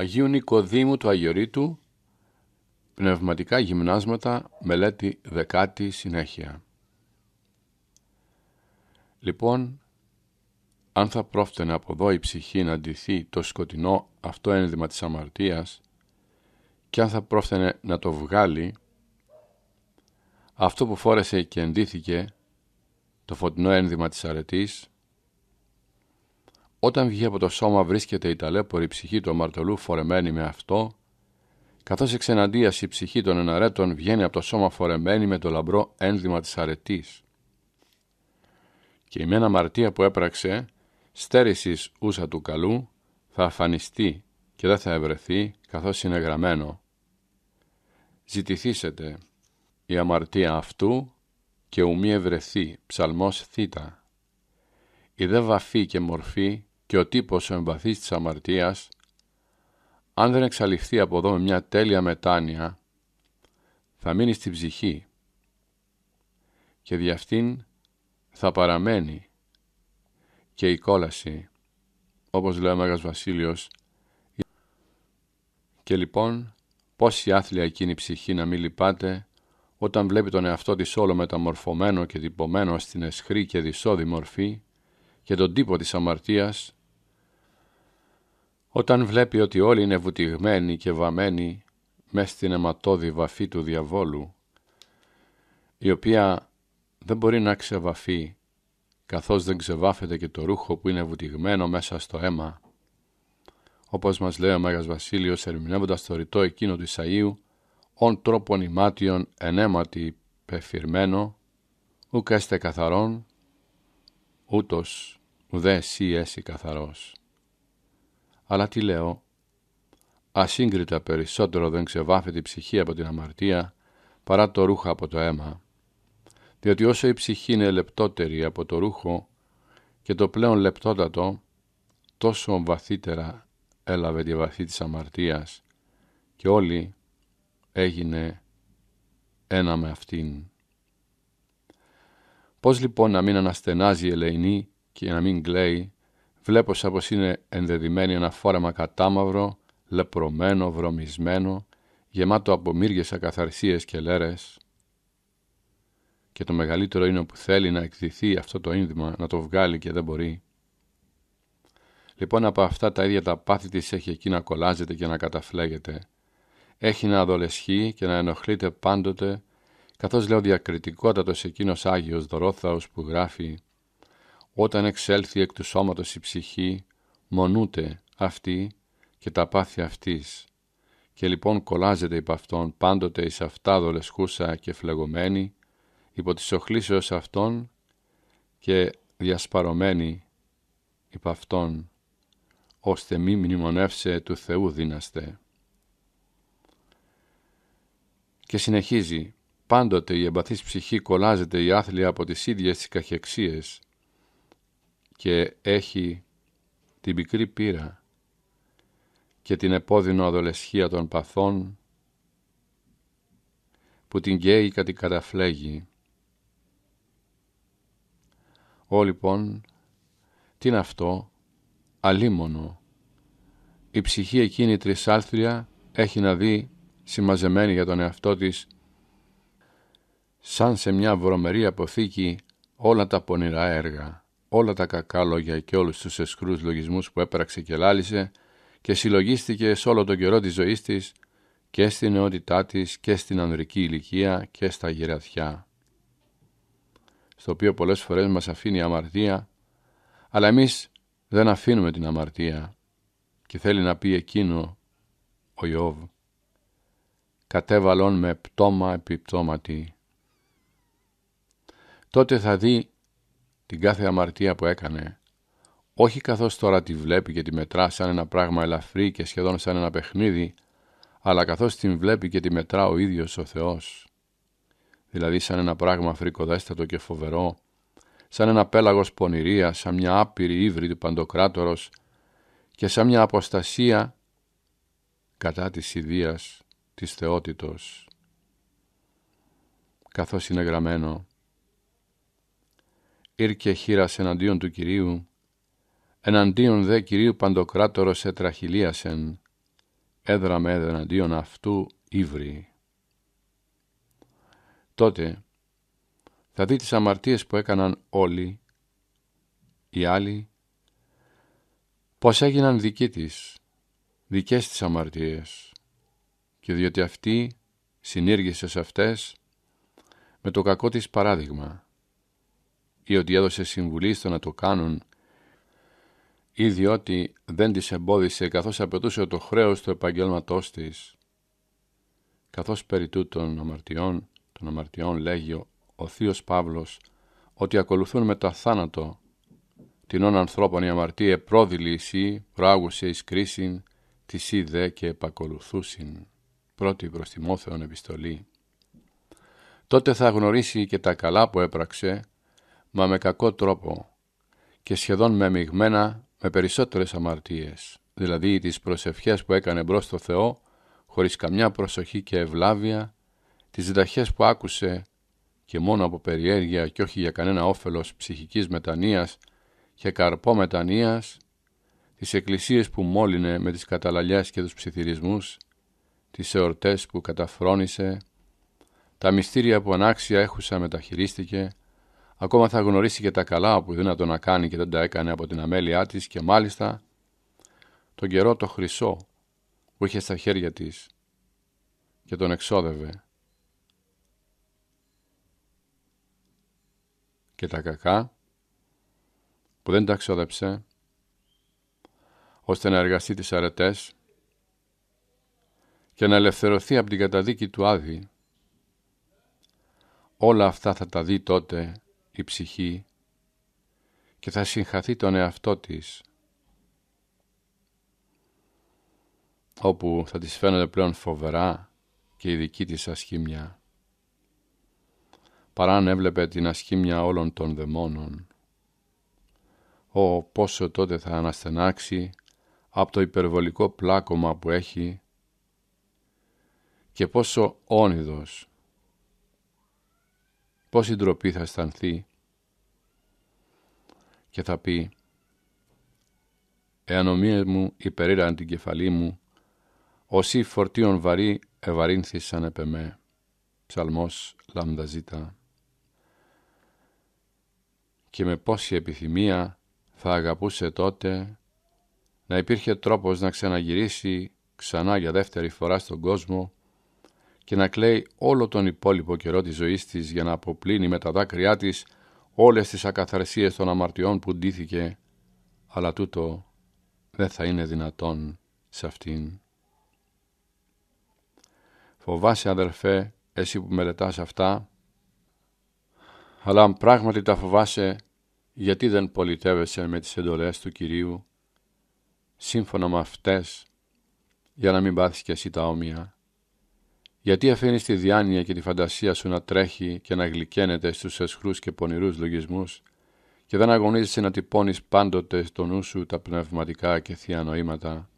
Αγίου Νικοδήμου του Αγιορείτου, πνευματικά γυμνάσματα, μελέτη δεκάτη συνέχεια. Λοιπόν, αν θα πρόφτενε από εδώ η ψυχή να ντυθεί το σκοτεινό αυτό ένδυμα της αμαρτίας και αν θα πρόφτενε να το βγάλει, αυτό που φόρεσε και ενδύθηκε, το φωτεινό ένδυμα της αρετής, όταν βγει από το σώμα βρίσκεται η ταλέπορη ψυχή του αμαρτωλού φορεμένη με αυτό, καθώς εξεναντίας η ψυχή των εναρέτων βγαίνει από το σώμα φορεμένη με το λαμπρό ένδυμα της αρετής. Και η μένα αμαρτία που έπραξε, στέρησης ούσα του καλού, θα αφανιστεί και δεν θα ευρεθεί, καθώς είναι γραμμένο. Ζητηθήσετε η αμαρτία αυτού και ουμή ευρεθεί, ψαλμός θήτα. Η δε βαφή και μορφή και ο τύπος ο εμπαθής της αμαρτίας, αν δεν εξαλειφθεί από εδώ με μια τέλεια μετάνοια, θα μείνει στην ψυχή και δι' αυτήν θα παραμένει και η κόλαση, όπως λέει ο Μέγας Βασίλειος. Και λοιπόν, η άθλια εκείνη ψυχή να μην λυπάται, όταν βλέπει τον εαυτό της όλο μεταμορφωμένο και τυπωμένο στην αισχρή και δυσόδη μορφή και τον τύπο της αμαρτίας όταν βλέπει ότι όλοι είναι βουτυγμένοι και βαμμένοι μέσα στην αιματώδη βαφή του διαβόλου, η οποία δεν μπορεί να ξεβαφεί καθώς δεν ξεβάφεται και το ρούχο που είναι βουτυγμένο μέσα στο αίμα, όπως μας λέει ο Μέγας Βασίλειος ερμηνεύοντας το ρητό εκείνο του Ισαΐου, «Ον τρόπον ημάτιον ενέματι πεφυρμένο, ουκ έστε καθαρόν, ούτως ουδέ εσύ έσυ καθαρός». Αλλά τι λέω, ασύγκριτα περισσότερο δεν ξεβάφεται η ψυχή από την αμαρτία παρά το ρούχα από το αίμα. Διότι όσο η ψυχή είναι λεπτότερη από το ρούχο και το πλέον λεπτότατο, τόσο βαθύτερα έλαβε τη βαθύ της αμαρτίας και όλοι έγινε ένα με αυτήν. Πώς λοιπόν να μην αναστενάζει η ελεηνή και να μην κλαίει Βλέπω σαν πως είναι ενδεδειμένη ένα φόρεμα κατάμαυρο, λεπρωμένο, βρωμισμένο, γεμάτο από μύριες ακαθαρσίες και λέρες. Και το μεγαλύτερο είναι που θέλει να εκδηθεί αυτό το ίνδυμα, να το βγάλει και δεν μπορεί. Λοιπόν από αυτά τα ίδια τα πάθη της έχει εκεί να κολλάζεται και να καταφλέγεται. Έχει να αδολεσχεί και να ενοχλείται πάντοτε, καθώς λέω διακριτικότατος εκείνος Άγιος Δωρόθαος που γράφει όταν εξέλθει εκ του σώματος η ψυχή, μονούται αυτή και τα πάθη αυτής. Και λοιπόν κολλάζεται υπ' αυτόν πάντοτε εις αυτά δολεσκούσα και φλεγωμένη, υπό τις οχλήσεως αυτών και διασπαρωμένη υπ' αυτόν, ώστε μη μνημονεύσε του Θεού δύναστε. Και συνεχίζει, πάντοτε η εμπαθής ψυχή κολλάζεται η άθλια από τις ίδιες τις καχεξίες, και έχει την πικρή πείρα και την επώδυνο αδολεσχία των παθών που την καίει και την καταφλέγει. Ω λοιπόν, τι είναι αυτό, αλίμονο. Η ψυχή εκείνη τρισάλθρια έχει να δει συμμαζεμένη για τον εαυτό της σαν σε μια βρωμερή αποθήκη όλα τα πονηρά έργα όλα τα κακά λόγια και όλους τους εσκρού λογισμούς που έπραξε και λάλησε και συλλογίστηκε σε όλο τον καιρό της ζωής της, και στην νεότητά της και στην ανδρική ηλικία και στα γυραθιά. στο οποίο πολλές φορές μας αφήνει αμαρτία αλλά εμείς δεν αφήνουμε την αμαρτία και θέλει να πει εκείνο ο Ιώβ κατέβαλον με πτώμα επί Τότε θα δει την κάθε αμαρτία που έκανε, όχι καθώς τώρα τη βλέπει και τη μετρά σαν ένα πράγμα ελαφρύ και σχεδόν σαν ένα παιχνίδι, αλλά καθώς την βλέπει και τη μετρά ο ίδιος ο Θεός. Δηλαδή σαν ένα πράγμα φρικοδέστατο και φοβερό, σαν ένα πέλαγος πονηρίας, σαν μια άπειρη ύβρη του παντοκράτορος και σαν μια αποστασία κατά της ιδείας της θεότητος. Καθώς είναι γραμμένο ήρκε χείρα εναντίον του Κυρίου, εναντίον δε Κυρίου Παντοκράτορος ετραχυλίασεν, έδραμε έδραμε εναντίον αυτού ύβρι. Τότε θα δει τις αμαρτίες που έκαναν όλοι, οι άλλοι, πως έγιναν δικοί της, δικές της αμαρτίες, και διότι αυτή συνήργησε σε αυτές με το κακό της παράδειγμα ή ότι έδωσε συμβουλή στο να το κάνουν ή διότι δεν τις εμπόδισε καθώς απαιτούσε το χρέος του επαγγέλματός της. Καθώς περί τούτων αμαρτιών, των αμαρτιών λέγει ο Θείος Παύλος ότι ακολουθούν με το θάνατο την όν ανθρώπων η αμαρτία πρόδειλη εσύ προάγουσε εις κρίσιν της είδε και επακολουθούσιν. Πρώτη προς επιστολή. Τότε θα γνωρίσει και τα καλά που έπραξε μα με κακό τρόπο και σχεδόν με με περισσότερες αμαρτίες, δηλαδή τις προσευχές που έκανε μπρος στο Θεό χωρίς καμιά προσοχή και ευλάβεια, τις διδαχές που άκουσε και μόνο από περιέργεια και όχι για κανένα όφελος ψυχικής μετανοίας και καρπό μετανοίας, τις εκκλησίες που μόλυνε με τις καταλαλιάς και τους ψιθυρισμούς, τις εορτές που καταφρόνησε, τα μυστήρια που ανάξια έχουσα μεταχειρίστηκε, Ακόμα θα γνωρίσει και τα καλά που δύνατο να κάνει και δεν τα έκανε από την αμέλειά της και μάλιστα τον καιρό το χρυσό που είχε στα χέρια της και τον εξόδευε. Και τα κακά που δεν τα εξόδεψε ώστε να εργαστεί τις αρετές και να ελευθερωθεί από την καταδίκη του Άδη. Όλα αυτά θα τα δει τότε η ψυχή και θα συγχαθεί τον εαυτό της όπου θα της φαίνονται πλέον φοβερά και η δική της ασχήμια παρά αν έβλεπε την ασχήμια όλων των δαιμόνων. Ω πόσο τότε θα αναστενάξει από το υπερβολικό πλάκωμα που έχει και πόσο όνειδος πόση ντροπή θα αισθανθεί και θα πει «Εάν μου υπερήραν την κεφαλή μου, όσοι φορτίον βαρύ ευαρύνθησαν εμέ». Ψαλμός Λαμδαζίτα και με πόση επιθυμία θα αγαπούσε τότε να υπήρχε τρόπος να ξαναγυρίσει ξανά για δεύτερη φορά στον κόσμο και να κλαίει όλο τον υπόλοιπο καιρό της ζωής της για να αποπλύνει με τα δάκρυά της όλες τις ακαθαρσίες των αμαρτιών που ντύθηκε, αλλά τούτο δεν θα είναι δυνατόν σε αυτήν. Φοβάσαι αδερφέ, εσύ που μελετάς αυτά, αλλά αν πράγματι τα φοβάσαι, γιατί δεν πολιτεύεσαι με τις εντολές του Κυρίου, σύμφωνα με αυτές, για να μην πάθεις κι εσύ τα όμοια. Γιατί αφήνεις τη διάνοια και τη φαντασία σου να τρέχει και να γλυκαίνεται στους εσχρούς και πονηρούς λογισμούς και δεν αγωνίζεσαι να τυπώνεις πάντοτε στο νου σου τα πνευματικά και θεία νοήματα.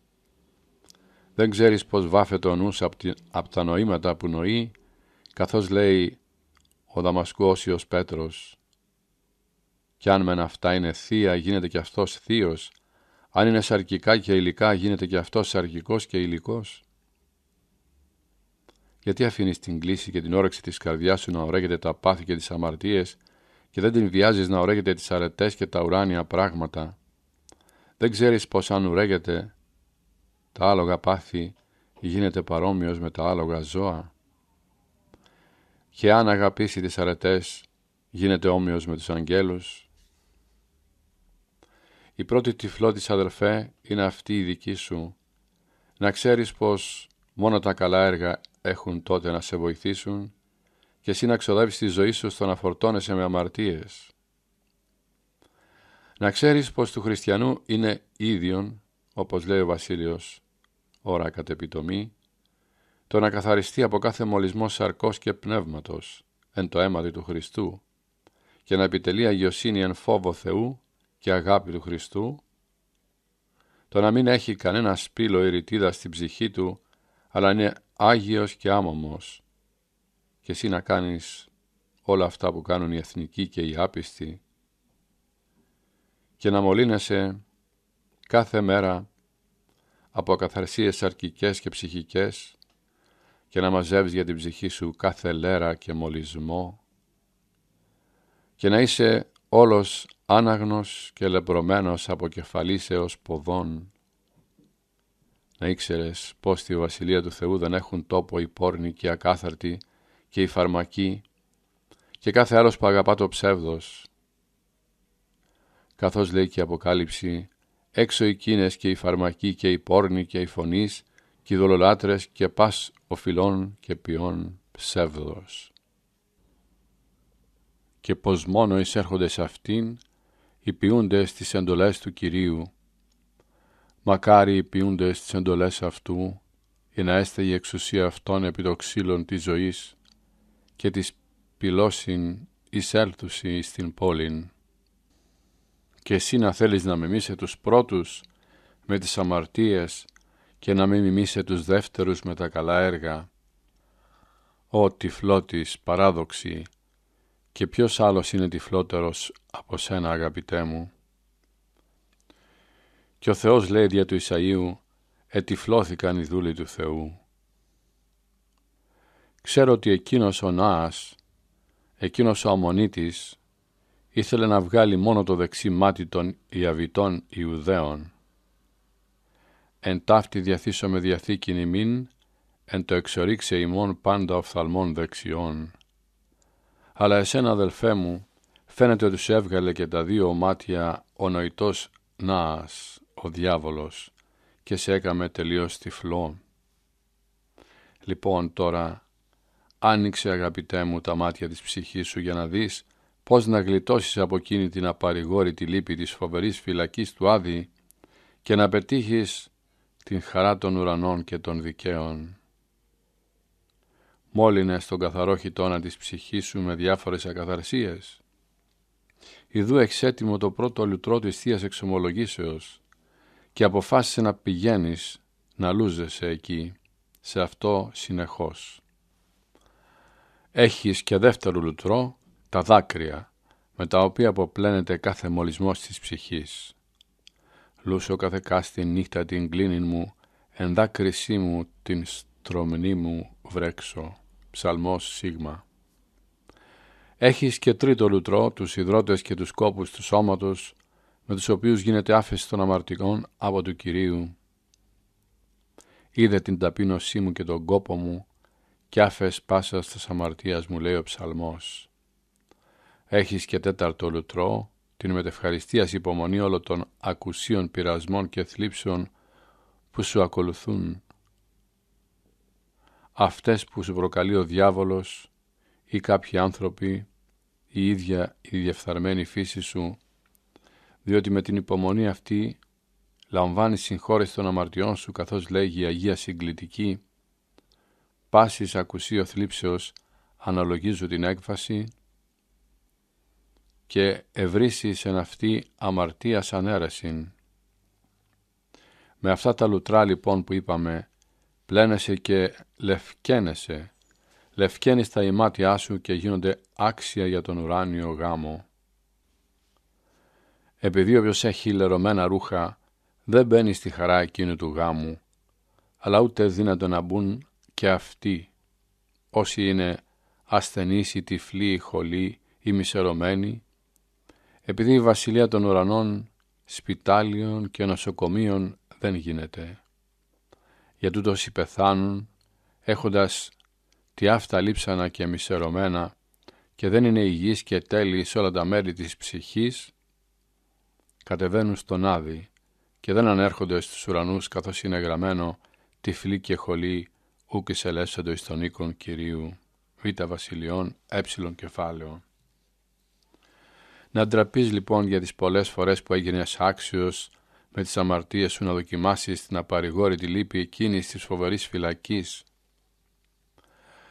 Δεν ξέρεις πως βάφεται ο νους από απ τα νοήματα που νοεί, καθώς λέει ο Όσιο Πέτρος «Κι αν μεν αυτά είναι θεία, γίνεται κι αυτός θείος, αν είναι σαρκικά και υλικά, γίνεται κι αυτός σαρκικός και υλικός». Γιατί αφήνεις την κλίση και την όρεξη της καρδιάς σου να ωραίγεται τα πάθη και τις αμαρτίες, και δεν την βιάζεις να ωραίγεται τις αρετές και τα ουράνια πράγματα. Δεν ξέρεις πως αν ουρέγεται τα άλογα πάθη γίνεται παρόμοιος με τα άλογα ζώα. Και αν αγαπήσει τις αρετές γίνεται όμοιος με τους αγγέλους. Η πρώτη τυφλότης αδερφέ είναι αυτή η δική σου. Να ξέρεις πως μόνο τα καλά έργα έχουν τότε να σε βοηθήσουν και εσύ να ξοδεύεις τη ζωή σου στο να φορτώνεσαι με αμαρτίες. Να ξέρεις πως του χριστιανού είναι ίδιον, όπως λέει ο Βασίλειος, ώρα κατ' επιτομή, το να καθαριστεί από κάθε μολυσμό σαρκός και πνεύματος εν το αίμα του Χριστού και να επιτελεί αγιοσύνη εν φόβο Θεού και αγάπη του Χριστού, το να μην έχει κανένα σπήλο ή στην ψυχή του αλλά είναι άγιος και άμαμος και εσύ να κάνεις όλα αυτά που κάνουν οι εθνικοί και οι άπιστοι και να μολύνεσαι κάθε μέρα από καθαρσίες αρκικές και ψυχικές και να μαζεύεις για την ψυχή σου κάθε λέρα και μολυσμό και να είσαι όλος άναγνος και λεπρωμένος από κεφαλής έως ποδών να ήξερες πως στη Βασιλεία του Θεού δεν έχουν τόπο οι πόρνοι και οι ακάθαρτοι και οι φαρμακοί και κάθε άλλος που αγαπά το ψεύδος. Καθώς λέει και η Αποκάλυψη, έξω εκείνες και οι φαρμακοί και οι πόρνοι και οι φωνείς και οι δολολάτρες και πας οφειλών και ποιών ψεύδος. Και πως μόνο εισέρχονται σε αυτήν, οι ποιούντες τις εντολές του Κυρίου, Μακάρι οι ποιούντες τις εντολές αυτού, για να έστε η εξουσία αυτών επί το ξύλων της ζωής και της πυλώσιν εισέλθουση στην πόλην. Και εσύ να θέλεις να μιμήσε τους πρώτους με τις αμαρτίες και να μην μιμήσε τους δεύτερους με τα καλά έργα. Ω τυφλό παράδοξη, και ποιος άλλος είναι τυφλότερος από σένα αγαπητέ μου. Και ο Θεός λέει δια του Ισαΐου «Ετυφλώθηκαν οι δούλοι του Θεού». Ξέρω ότι εκείνος ο Νάας, εκείνος ο Αμονίτης, ήθελε να βγάλει μόνο το δεξί μάτι των Ιαβητών Ιουδαίων. Εν ταύτη με διαθήκην ημίν, εν το εξορίξε ημών πάντα οφθαλμών δεξιών. Αλλά εσένα αδελφέ μου, φαίνεται ότι σου έβγαλε και τα δύο μάτια ο νοητός Νάας ο διάβολος και σε έκαμε τελείως τυφλό. Λοιπόν τώρα, άνοιξε αγαπητέ μου τα μάτια της ψυχής σου για να δεις πώς να γλιτώσεις από εκείνη την απαρηγόρητη λύπη της φοβερής φυλακής του Άδη και να πετύχεις την χαρά των ουρανών και των δικαίων. Μόλυνε στον καθαρό χιτώνα της ψυχής σου με διάφορες ακαθαρσίες. Ιδού εξέτοιμο το πρώτο λουτρό της Θείας Εξομολογήσεως, και αποφάσισε να πηγαίνεις να λούζεσαι εκεί, σε αυτό συνεχώς. Έχεις και δεύτερο λουτρό τα δάκρυα, με τα οποία αποπλένεται κάθε μολυσμός της ψυχής. Λούσω καθεκάστη νύχτα την κλίνη μου, εν δάκρυσή μου την στρωμνή μου βρέξω. Ψαλμός Σίγμα. Έχεις και τρίτο λουτρό, τους υδρότες και τους κόπους του σώματος, με τους οποίους γίνεται άφεση των αμαρτικών από του Κυρίου. Είδε την ταπείνωσή μου και τον κόπο μου και άφες πάσας της αμαρτίας μου λέει ο ψαλμός. Έχεις και τέταρτο λουτρό, την μετευχαριστίας υπομονή όλων των ακουσίων πειρασμών και θλίψεων που σου ακολουθούν. Αυτές που σου προκαλεί ο διάβολος ή κάποιοι άνθρωποι, η ίδια η διεφθαρμένη φύση σου διότι με την υπομονή αυτή λαμβάνει συγχώρεση των αμαρτιών σου, καθώς λέγει η Αγία Συγκλητική, πάσης ο θλίψεως αναλογίζου την έκφαση και ευρύσεις εν αυτή σαν ανέρεσιν. Με αυτά τα λουτρά λοιπόν που είπαμε, πλένεσαι και λευκένεσαι, λευκένεις τα ημάτια σου και γίνονται άξια για τον ουράνιο γάμο επειδή όποιος έχει λερωμένα ρούχα δεν μπαίνει στη χαρά εκείνου του γάμου, αλλά ούτε δύνατο να μπουν και αυτοί, όσοι είναι ασθενείς ή τυφλοί ή χολοί ή μισερωμένοι, επειδή η τυφλοι η η μισερωμενοι επειδη η βασιλεια των ουρανών, σπιτάλιων και νοσοκομείων δεν γίνεται. Για τούτος οι πεθάνουν, έχοντας τι αυτά λείψανα και μισερωμένα και δεν είναι υγιής και τέλειοι σε όλα τα μέρη της ψυχής, κατεβαίνουν στον Άδη και δεν ανέρχονται στους ουρανούς καθώς είναι γραμμένο τυφλή και χολή ούκ εις εις τον οίκον Κυρίου Β βασιλειών ε κεφάλαιο. Να ντραπείς λοιπόν για τις πολλές φορές που έγινες άξιος με τις αμαρτίες σου να δοκιμάσεις την απαρηγόρητη λύπη εκείνης της φοβερής φυλακής.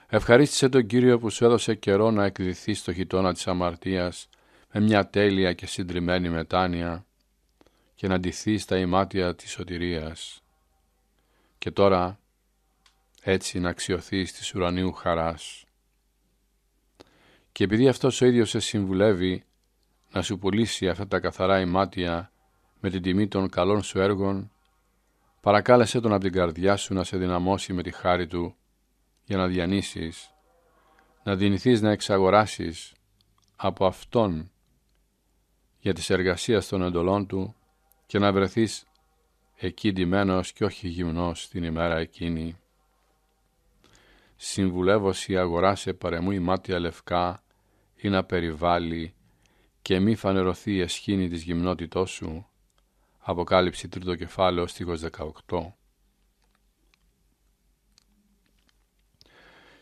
Ευχαρίστησε τον Κύριο που σου έδωσε καιρό να εκδηθεί στο χιτώνα της αμαρτίας με μια τέλεια και συντριμμένη μετάνοια και να ντυθεί στα ημάτια της σωτηρίας και τώρα έτσι να αξιωθεί τη ουρανίου χαράς. Και επειδή αυτός ο ίδιος σε συμβουλεύει να σου πουλήσει αυτά τα καθαρά ημάτια με την τιμή των καλών σου έργων, παρακάλεσέ τον από την καρδιά σου να σε δυναμώσει με τη χάρη του για να διανύσεις, να δυνηθείς να εξαγοράσεις από Αυτόν για τις εργασίες των εντολών Του και να βρεθείς εκεί ντυμένος και όχι γυμνός την ημέρα εκείνη. Συμβουλεύωση αγοράσε παρεμού η μάτια λευκά ή να περιβάλλει και μη φανερωθεί η της γυμνότητός σου. Αποκάλυψη τρίτο κεφάλαιο στίχος 18.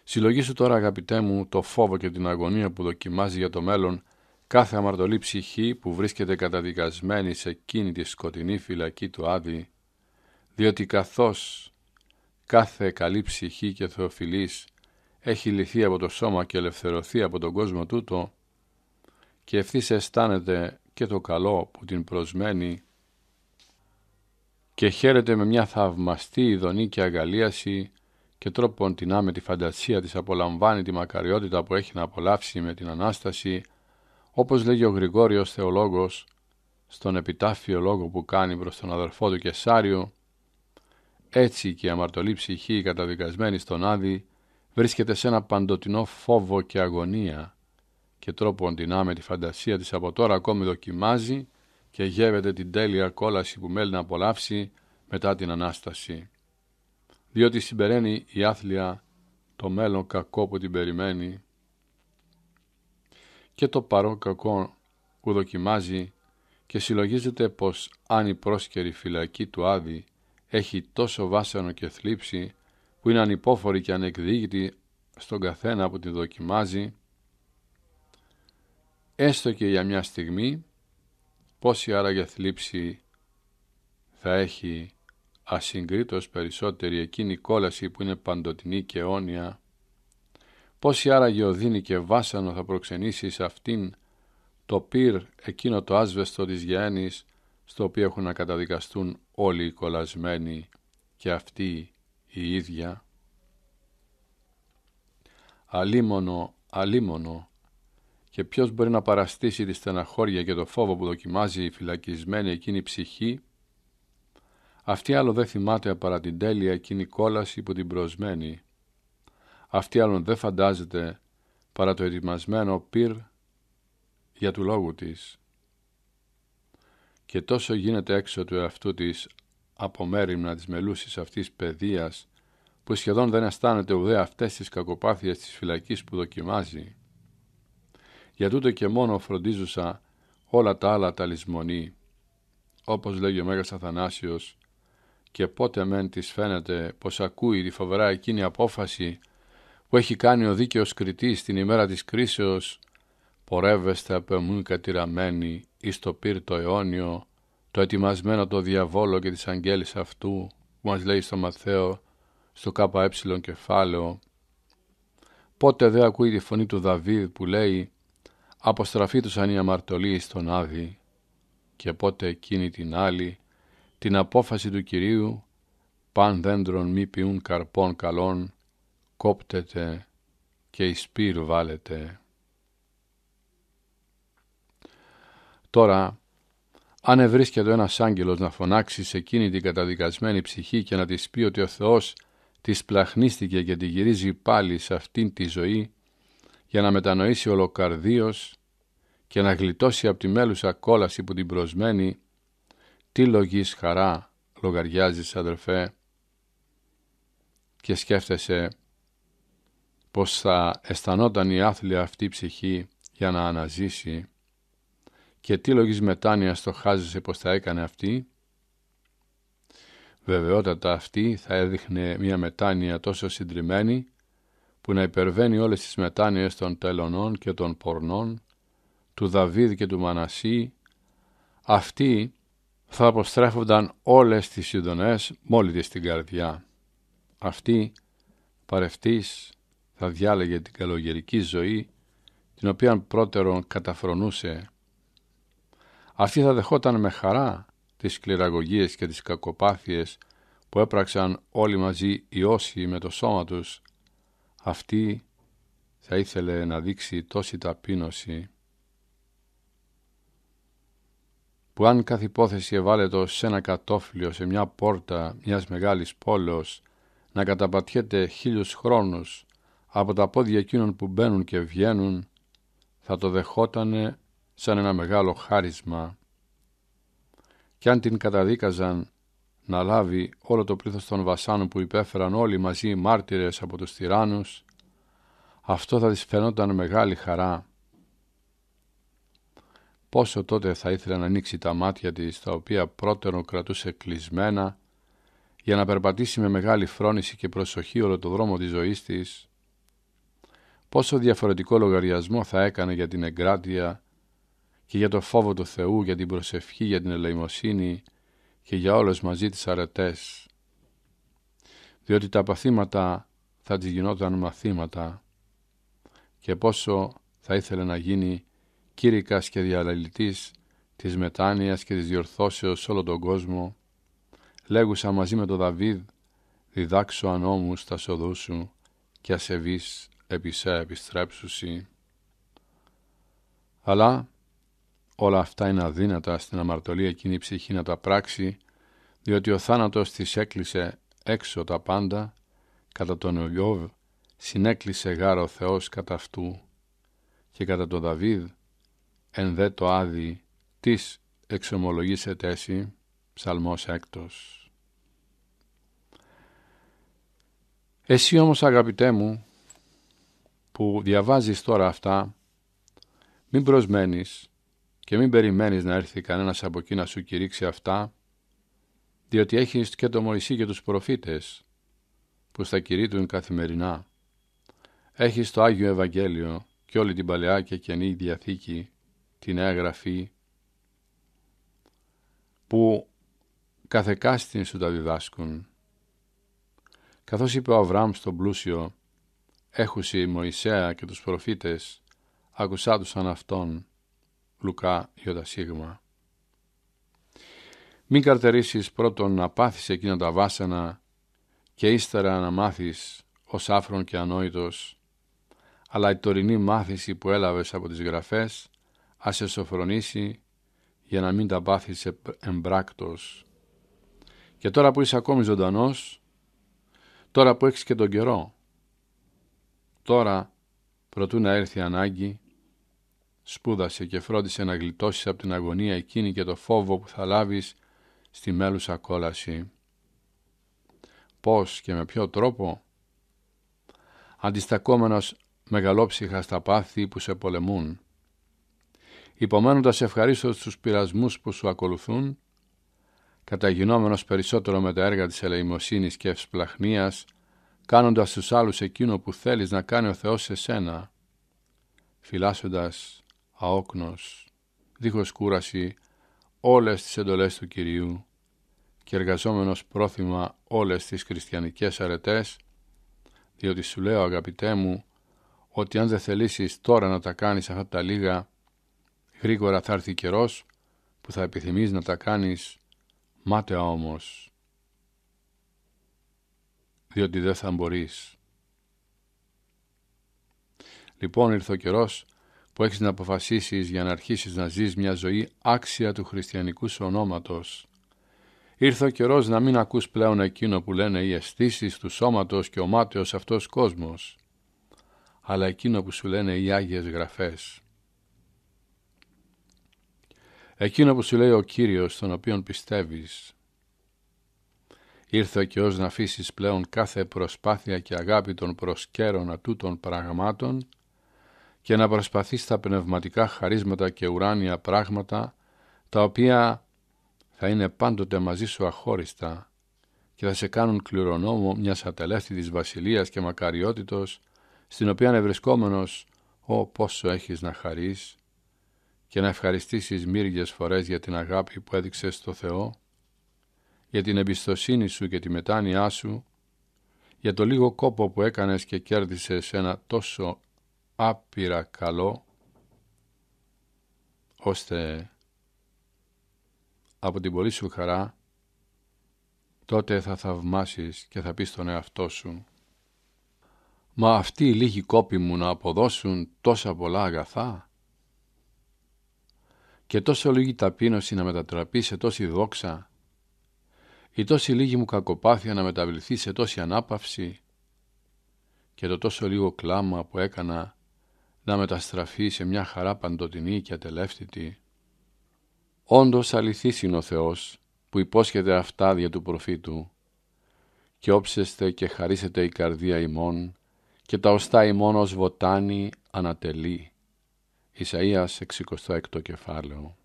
Συλλογήσου τώρα αγαπητέ μου το φόβο και την αγωνία που δοκιμάζει για το μέλλον Κάθε αμαρτωλή ψυχή που βρίσκεται καταδικασμένη σε εκείνη τη σκοτεινή φυλακή του Άδη, διότι καθώς κάθε καλή ψυχή και θεοφιλής έχει λυθεί από το σώμα και ελευθερωθεί από τον κόσμο τούτο και ευθύς αισθάνεται και το καλό που την προσμένει και χαίρεται με μια θαυμαστή ειδονή και αγκαλίαση και τρόπον την άμετη φαντασία της απολαμβάνει τη μακαριότητα που έχει να απολαύσει με την Ανάσταση όπως λέγει ο Γρηγόριος Θεολόγος στον επιτάφιο λόγο που κάνει προς τον αδερφό του Κεσάριο, έτσι και η αμαρτωλή ψυχή καταδικασμένη στον Άδη βρίσκεται σε ένα παντοτινό φόβο και αγωνία και τρόπον την τη φαντασία της από τώρα ακόμη δοκιμάζει και γεύεται την τέλεια κόλαση που μέλει να απολαύσει μετά την Ανάσταση. Διότι συμπεραίνει η άθλια το μέλλον κακό που την περιμένει και το παρόν κακό που δοκιμάζει και συλλογίζεται πως αν η πρόσκαιρη φυλακή του Άδη έχει τόσο βάσανο και θλίψη που είναι ανυπόφορη και ανεκδίκητη στον καθένα που τη δοκιμάζει έστω και για μια στιγμή πόση άραγε θλίψη θα έχει ασυγκρίτως περισσότερη εκείνη η κόλαση που είναι παντοτινή και αιώνια Πόση άραγε οδύνη και βάσανο θα προξενήσεις αυτήν το πυρ εκείνο το άσβεστο της γέννης στο οποίο έχουν να καταδικαστούν όλοι οι κολλασμένοι και αυτοί οι ίδια. Αλίμονο, αλίμονο και ποιος μπορεί να παραστήσει τη στεναχώρια και το φόβο που δοκιμάζει η φυλακισμένη εκείνη ψυχή αυτή άλλο δεν θυμάται παρά την τέλεια εκείνη κόλαση που την προσμένει αυτή άλλον δεν φαντάζεται παρά το ετοιμασμένο πυρ για του λόγου της. Και τόσο γίνεται έξω του εαυτού της από μέρημνα της μελούσης αυτής παιδείας που σχεδόν δεν αισθάνεται ουδέ αυτές τις κακοπάθειες της φυλακής που δοκιμάζει. Για τούτο και μόνο φροντίζουσα όλα τα άλλα τα λησμονή, όπως λέγει ο Μέγας Αθανάσιος, και πότε μεν της φαίνεται πως ακούει τη φοβερά εκείνη απόφαση που έχει κάνει ο δίκαιος κριτής την ημέρα της κρίσεως, πορεύεστε απεμούν κατηραμένοι εις το πύρτο αιώνιο, το ετοιμασμένο το διαβόλο και της αγγέλης αυτού, που μας λέει στο Μαθαίο, στο ΚΕ κεφάλαιο. Πότε δε ακούει τη φωνή του Δαβίδ που λέει «Αποστραφεί τους αν οι αμαρτωλοί στον Άδη» και πότε εκείνη την άλλη την απόφαση του Κυρίου «Παν δέντρων μη ποιούν καρπών καλών» κόπτεται και εις σπύρ βάλεται. Τώρα, αν ευρίσκεται ένας άγγελος να φωνάξει σε εκείνη την καταδικασμένη ψυχή και να της πει ότι ο Θεός της πλαχνίστηκε και τη γυρίζει πάλι σε αυτήν τη ζωή για να μετανοήσει ολοκαρδίως και να γλιτώσει από τη μέλουσα κόλαση που την προσμένει, τι λογής χαρά λογαριάζεις αδερφέ και σκέφτεσαι πως θα αισθανόταν η άθλια αυτή ψυχή για να αναζήσει και τι λογής μετάνοιας το χάζεσαι πως θα έκανε αυτή. Βεβαιότατα αυτή θα έδειχνε μια μετάνοια τόσο συντριμμένη που να υπερβαίνει όλες τις μετάνοιες των τελωνών και των πορνών, του Δαβίδ και του Μανασί, αυτοί θα αποστρέφονταν όλες τις ειδονές μόλις στην καρδιά. Αυτή παρευτείς θα διάλεγε την καλογερική ζωή την οποία πρώτερον καταφρονούσε. Αυτή θα δεχόταν με χαρά τις σκληραγωγίες και τις κακοπάθειες που έπραξαν όλοι μαζί οι όσοι με το σώμα τους. Αυτή θα ήθελε να δείξει τόση ταπείνωση που αν κάθε υπόθεση ευάλετο σε ένα κατόφλιο, σε μια πόρτα μιας μεγάλης πόλεως, να καταπατιέται χίλιους χρόνους, από τα πόδια εκείνων που μπαίνουν και βγαίνουν θα το δεχότανε σαν ένα μεγάλο χάρισμα και αν την καταδίκαζαν να λάβει όλο το πλήθος των βασάνων που υπέφεραν όλοι μαζί οι μάρτυρες από τους τυράννους, αυτό θα της φαινόταν μεγάλη χαρά. Πόσο τότε θα ήθελε να ανοίξει τα μάτια της, τα οποία πρώτερο κρατούσε κλεισμένα, για να περπατήσει με μεγάλη φρόνηση και προσοχή όλο το δρόμο της ζωής της, πόσο διαφορετικό λογαριασμό θα έκανε για την εγκράτεια και για το φόβο του Θεού, για την προσευχή, για την ελεημοσύνη και για όλες μαζί τις αρετές. Διότι τα παθήματα θα τις γινόταν μαθήματα και πόσο θα ήθελε να γίνει κήρυκας και διαλαλητής της μετάνοιας και της διορθώσεως σε όλο τον κόσμο, λέγουσα μαζί με τον Δαβίδ «Διδάξω ανόμους τα σοδού σου και ασεβείς επισά επιστρέψουσι. Αλλά όλα αυτά είναι αδύνατα στην αμαρτωλή εκείνη η ψυχή να τα πράξει, διότι ο θάνατος της έκλεισε έξω τα πάντα, κατά τον Ιωβ συνέκλεισε γάρο ο Θεός κατά αυτού και κατά τον Δαβίδ εν δε το άδει της εξομολογήσε εσύ, ψαλμός έκτος. Εσύ όμως αγαπητέ μου, που διαβάζεις τώρα αυτά, μην προσμένεις και μην περιμένεις να έρθει κανένας από εκεί να σου κηρύξει αυτά, διότι έχεις και το Μωυσή και τους προφήτες που στα κηρύττουν καθημερινά. Έχεις το Άγιο Ευαγγέλιο και όλη την Παλαιά και Καινή Διαθήκη, τη Νέα Γραφή, που καθεκάστην σου τα διδάσκουν. Καθώς είπε ο Αβραάμ στον πλούσιο, έχουσι Μωυσέα και τους προφήτες, ακουσάτουσαν αυτόν. Λουκά Ιωτα Σίγμα. Μην καρτερήσεις πρώτον να πάθεις εκείνα τα βάσανα και ύστερα να μάθεις ως άφρον και ανόητος, αλλά η τωρινή μάθηση που έλαβες από τις γραφές ας σε για να μην τα πάθεις εμπράκτος. Και τώρα που είσαι ακόμη ζωντανός, τώρα που έχεις και τον καιρό, Τώρα, προτού να έρθει ανάγκη, σπούδασε και φρόντισε να γλιτώσεις από την αγωνία εκείνη και το φόβο που θα λάβεις στη μέλουσα κόλαση. Πώς και με ποιο τρόπο? Αντιστακόμενος μεγαλόψυχα στα πάθη που σε πολεμούν. Υπομένοντας ευχαρίστως τους πειρασμούς που σου ακολουθούν, καταγινόμενος περισσότερο με τα έργα της ελεημοσύνης και ευσπλαχνίας, κάνοντας τους άλλους εκείνο που θέλεις να κάνει ο Θεός σε σένα, φυλάσσοντας αόκνος, δίχως κούραση, όλες τις εντολές του Κυρίου και εργαζόμενος πρόθυμα όλες τις χριστιανικές αρετές, διότι σου λέω αγαπητέ μου, ότι αν δεν θελήσεις τώρα να τα κάνεις αυτά τα λίγα, γρήγορα θα έρθει καιρός που θα επιθυμείς να τα κάνεις, μάταια όμως διότι δεν θα μπορείς. Λοιπόν ήρθε ο καιρός που έχεις να αποφασίσεις για να αρχίσεις να ζεις μια ζωή άξια του χριστιανικού σου ονόματος. Ήρθε ο καιρός να μην ακούς πλέον εκείνο που λένε οι αισθήσεις του σώματος και ο μάταιος αυτός κόσμος, αλλά εκείνο που σου λένε οι Άγιες Γραφές. Εκείνο που σου λέει ο Κύριος, τον οποίον πιστεύεις, Ήρθε και Κιός να αφήσεις πλέον κάθε προσπάθεια και αγάπη των προσκέρων ατούτων πραγμάτων και να προσπαθείς τα πνευματικά χαρίσματα και ουράνια πράγματα τα οποία θα είναι πάντοτε μαζί σου αχώριστα και θα σε κάνουν κληρονόμο μιας ατελέστητης βασιλείας και μακαριότητος στην οποία ευρισκόμενος ό πόσο έχεις να χαρείς» και να ευχαριστήσεις μύριες φορές για την αγάπη που έδειξες στο Θεό για την εμπιστοσύνη σου και τη μετάνοιά σου, για το λίγο κόπο που έκανες και κέρδισες ένα τόσο άπειρα καλό, ώστε από την πολύ σου χαρά, τότε θα θαυμάσεις και θα πεις τον εαυτό σου. Μα αυτοί οι λίγοι κόποι μου να αποδώσουν τόσα πολλά αγαθά και τόσο λίγη ταπείνωση να μετατραπεί σε τόση δόξα η τόση λίγη μου κακοπάθεια να μεταβληθεί σε τόση ανάπαυση και το τόσο λίγο κλάμα που έκανα να μεταστραφεί σε μια χαρά παντοτινή και ατελεύτητη. Όντως αληθής είναι ο Θεός που υπόσχεται αυτά δια του προφήτου και όψεστε και χαρίσετε η καρδία ημών και τα οστά ημών ως βοτάνη ανατελεί. Ισαΐας 66 κεφάλαιο.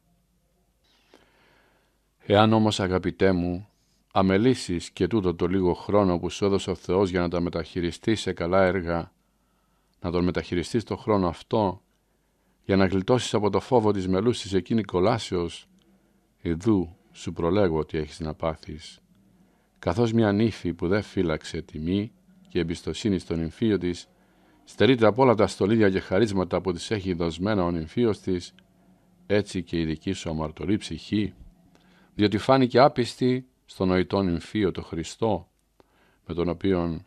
Εάν όμως αγαπητέ μου αμελήσεις και τούτο το λίγο χρόνο που σου έδωσε ο Θεός για να τα μεταχειριστείς σε καλά έργα, να τον μεταχειριστείς το χρόνο αυτό, για να γλιτώσεις από το φόβο της μελούσης εκείνη κολάσεως, ειδού σου προλέγω ότι έχεις να πάθεις. Καθώς μια νύφη που δεν φύλαξε τιμή και εμπιστοσύνη στον νυμφίο της, στερείται από όλα τα στολίδια και χαρίσματα που της έχει δοσμένα ο νυμφίος της, έτσι και η δική σου αμαρτωλή ψυχή, διότι φάνηκε άπιστη στον νοητόν εμφύο το Χριστό, με τον οποίον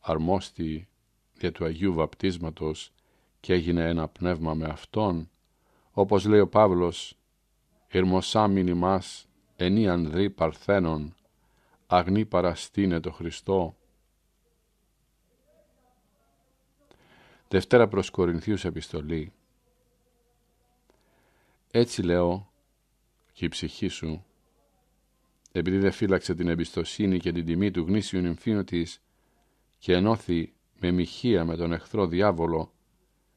αρμόστη δια του Αγίου Βαπτίσματος και έγινε ένα πνεύμα με Αυτόν, όπως λέει ο Παύλος, «Ηρμοσά ημάς, ενή παρθένων, αγνή παραστήνε το Χριστό». Δευτέρα προς Κορινθίους Επιστολή «Έτσι λέω και η ψυχή σου επειδή δεν φύλαξε την εμπιστοσύνη και την τιμή του γνήσιου νυμφίνου της και ενώθη με μοιχεία με τον εχθρό διάβολο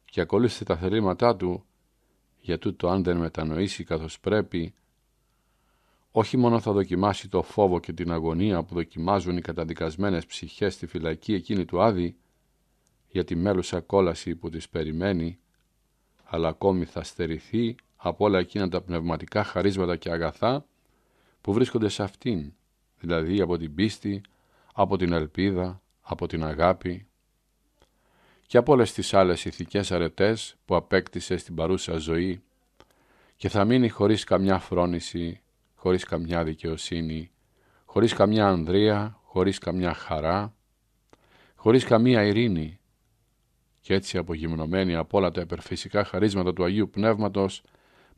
και ακολούθησε τα θελήματά του, για τούτο αν δεν μετανοήσει καθώς πρέπει, όχι μόνο θα δοκιμάσει το φόβο και την αγωνία που δοκιμάζουν οι καταδικασμένες ψυχές στη φυλακή εκείνη του Άδη, για τη μέλουσα κόλαση που τις περιμένει, αλλά ακόμη θα στερηθεί από όλα εκείνα τα πνευματικά χαρίσματα και αγαθά, που βρίσκονται σε αυτήν, δηλαδή από την πίστη, από την ελπίδα, από την αγάπη και από όλες τις άλλες ηθικές αρετές που απέκτησε στην παρούσα ζωή και θα μείνει χωρίς καμιά φρόνηση, χωρίς καμιά δικαιοσύνη, χωρίς καμιά ανδρεία, χωρίς καμιά χαρά, χωρίς καμία ειρήνη και έτσι απογυμνωμένη από όλα τα υπερφυσικά χαρίσματα του Αγίου Πνεύματος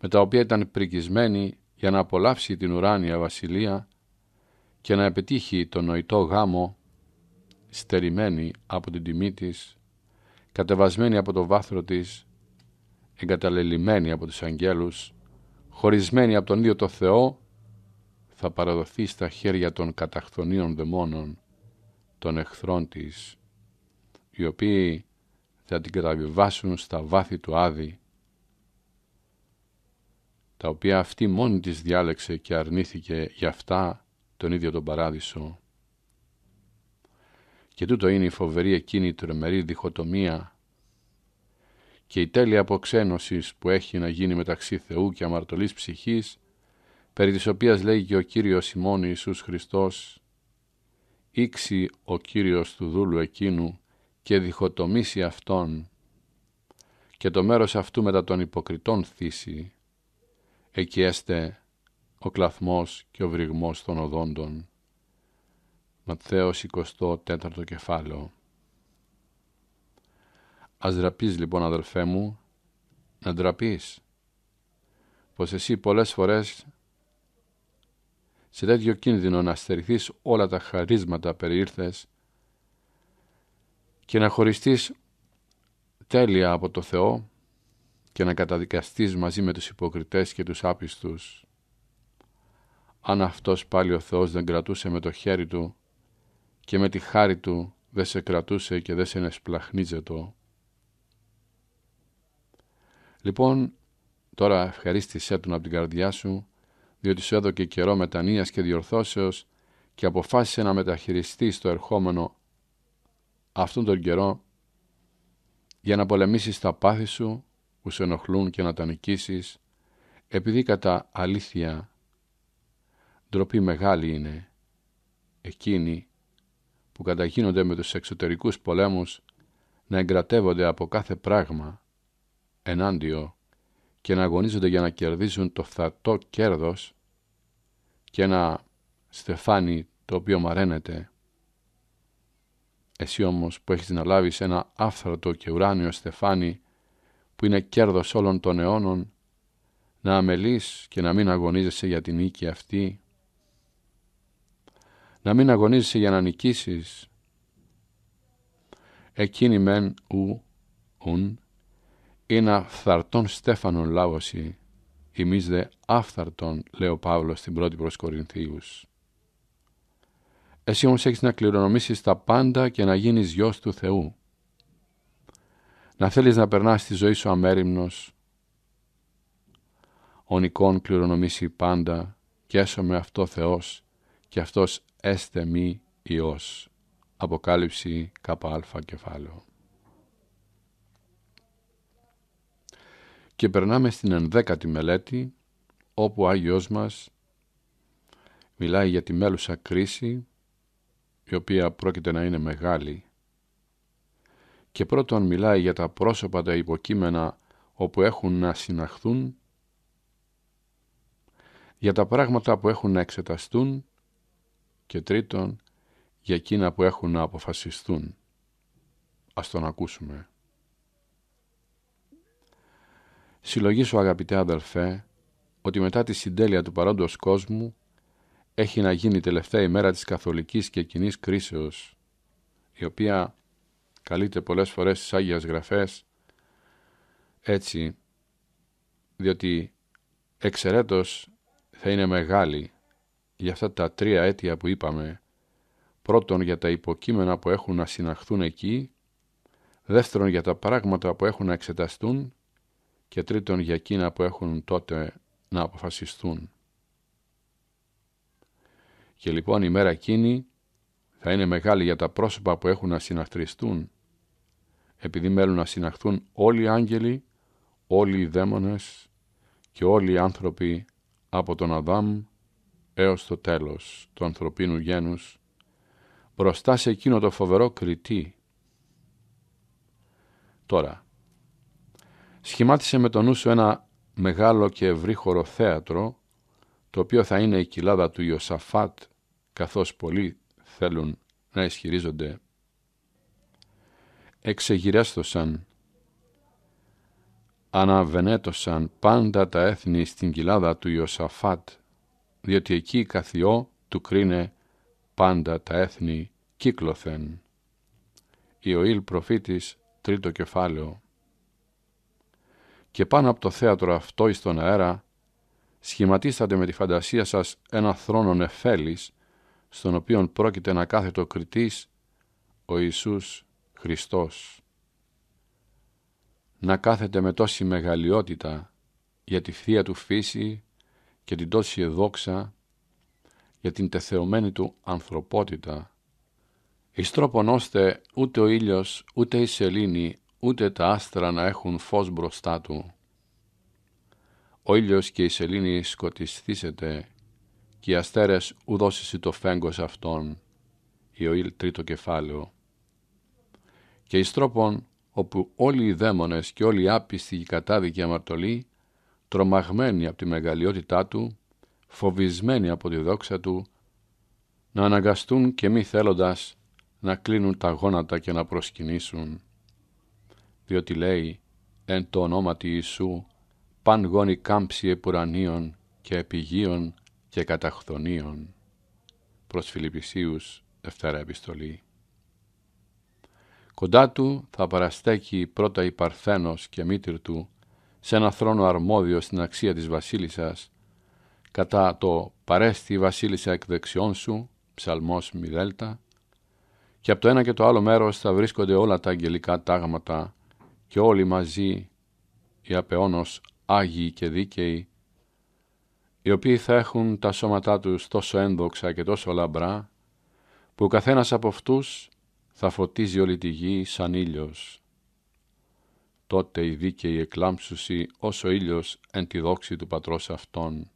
με τα οποία ήταν πρικισμένη για να απολαύσει την ουράνια βασιλεία και να επιτύχει τον νοητό γάμο στερημένη από την τιμή της, κατεβασμένη από το βάθρο της, εγκαταλελειμμένη από τους αγγέλους, χωρισμένη από τον ίδιο το Θεό, θα παραδοθεί στα χέρια των καταχθονίων δαιμόνων, των εχθρών της, οι οποίοι θα την καταβιβάσουν στα βάθη του Άδη τα οποία αυτή μόνη της διάλεξε και αρνήθηκε γι' αυτά τον ίδιο τον παράδεισο. Και τούτο είναι η φοβερή εκείνη τρομερή διχοτομία και η τέλεια αποξένωσης που έχει να γίνει μεταξύ Θεού και αμαρτωλής ψυχής, περί της οποίας λέγει και ο Κύριος ημών Ιησούς Χριστός, «Ήξει ο Κύριος του δούλου εκείνου και διχοτομήσει αυτόν, και το μέρος αυτού μετά των υποκριτών θύσει, Εκεί έστε ο κλαθμός και ο βρυγμός των οδόντων. Ματθαίος 24ο κεφάλαιο. Ας δραπείς λοιπόν αδελφέ μου, να δραπείς, Πως εσύ πολλές φορές σε τέτοιο κίνδυνο να στερηθείς όλα τα χαρίσματα περιήρθες και να χωριστείς τέλεια από το Θεό και να καταδικαστείς μαζί με τους υποκριτές και τους άπιστους. Αν αυτός πάλι ο Θεός δεν κρατούσε με το χέρι του και με τη χάρη του δεν σε κρατούσε και δεν σε εσπλαχνίζετο. Λοιπόν, τώρα ευχαρίστησέ τον από την καρδιά σου, διότι σου έδωκε καιρό μετανοίας και διορθώσεως και αποφάσισε να μεταχειριστείς το ερχόμενο αυτόν τον καιρό για να πολεμήσεις τα πάθη σου που σε ενοχλούν και να τα νικήσεις, επειδή κατά αλήθεια ντροπή μεγάλη είναι εκείνοι που καταγίνονται με τους εξωτερικούς πολέμους να εγκρατεύονται από κάθε πράγμα ενάντιο και να αγωνίζονται για να κερδίσουν το φθατό κέρδος και ένα στεφάνι το οποίο μαραίνεται. Εσύ όμως που έχεις να λάβεις ένα άφθαρτο και ουράνιο στεφάνι που είναι κέρδος όλων των αιώνων, να αμελείς και να μην αγωνίζεσαι για την νίκη αυτή, να μην αγωνίζεσαι για να νικήσεις. Εκείνη μεν ου, ουν, είναι φθαρτών στέφανον λάβωση, εμείς δε αφθαρτών, λέει ο Παύλος στην πρώτη προς Κορινθίους. Εσύ όμως έχεις να κληρονομήσεις τα πάντα και να γίνεις γιος του Θεού να θέλεις να περνάς τη ζωή σου αμέριμνος, ον κληρονομήσει πάντα, και έσω με αυτό Θεός, και αυτός έστε μη Υιός. Αποκάλυψη ΚΑ κεφάλαιο. Και περνάμε στην ενδέκατη μελέτη, όπου ο Άγιος μας μιλάει για τη μέλουσα κρίση, η οποία πρόκειται να είναι μεγάλη και πρώτον μιλάει για τα πρόσωπα τα υποκείμενα όπου έχουν να συναχθούν, για τα πράγματα που έχουν να εξεταστούν και τρίτον για εκείνα που έχουν να αποφασιστούν. Ας τον ακούσουμε. Συλλογίσω, σου αγαπητέ αδελφέ, ότι μετά τη συντέλεια του παρόντος κόσμου έχει να γίνει η τελευταία ημέρα της καθολικής και κοινής κρίσεως, η οποία καλείται πολλές φορές στις Άγιες Γραφές έτσι διότι εξαιρέτως θα είναι μεγάλη για αυτά τα τρία αίτια που είπαμε πρώτον για τα υποκείμενα που έχουν να συναχθούν εκεί δεύτερον για τα πράγματα που έχουν να εξεταστούν και τρίτον για εκείνα που έχουν τότε να αποφασιστούν. Και λοιπόν η μέρα εκείνη θα είναι μεγάλη για τα πρόσωπα που έχουν να συναχτριστούν επειδή μέλουν να συναχθούν όλοι οι άγγελοι, όλοι οι δαίμονες και όλοι οι άνθρωποι από τον Αδάμ έως το τέλος του ανθρωπίνου γένους, μπροστά σε εκείνο το φοβερό κριτή. Τώρα, σχημάτισε με τον νου σου ένα μεγάλο και ευρύχωρο θέατρο, το οποίο θα είναι η κοιλάδα του Ιωσαφάτ, καθώς πολλοί θέλουν να ισχυρίζονται εξεγυρέστοσαν, αναβενέτωσαν πάντα τα έθνη στην κοιλάδα του Ιωσαφάτ, διότι εκεί καθιό του κρίνε πάντα τα έθνη κύκλωθεν. Ιωήλ προφήτης, τρίτο κεφάλαιο. Και πάνω από το θέατρο αυτό εις τον αέρα, σχηματίσατε με τη φαντασία σας ένα θρόνο νεφέλης, στον οποίον πρόκειται να κάθεται ο κριτής, ο Ιησούς Χριστός. Να κάθεται με τόση μεγαλειότητα για τη θεία του φύση και την τόση εδόξα για την τεθεωμένη του ανθρωπότητα, εις τρόπον ώστε ούτε ο ήλιος, ούτε η σελήνη, ούτε τα άστρα να έχουν φως μπροστά του. Ο ήλιος και η σελήνη σκοτιστήσετε και οι αστέρες ουδώσισι το φέγγος αυτών. Ιωήλ τρίτο κεφάλαιο και εις τρόπον όπου όλοι οι δαίμονες και όλοι οι άπιστοι και κατάδικοι αμαρτωλοί, τρομαγμένοι από τη μεγαλειότητά του, φοβισμένοι από τη δόξα του, να αναγκαστούν και μη θέλοντας να κλείνουν τα γόνατα και να προσκυνήσουν. Διότι λέει, εν το ονόματι Ιησού, παν γόνι κάμψη επουρανίων και επιγείων και καταχθονίων. Προς Φιλιππισίους, Δευτέρα Επιστολή. Κοντά του θα παραστέκει πρώτα η Παρθένος και μήτρη του σε ένα θρόνο αρμόδιο στην αξία της βασίλισσας κατά το «Παρέστη βασίλισσα εκ δεξιών σου» ψαλμός μιδέλτα, και από το ένα και το άλλο μέρος θα βρίσκονται όλα τα αγγελικά τάγματα και όλοι μαζί οι απεώνος άγιοι και δίκαιοι, οι οποίοι θα έχουν τα σώματά τους τόσο ένδοξα και τόσο λαμπρά, που ο καθένας από αυτούς θα φωτίζει όλη τη γη σαν ήλιος. Τότε η δίκαιη εκλάμψουση όσο ο ήλιος εν τη δόξη του Πατρός αυτών.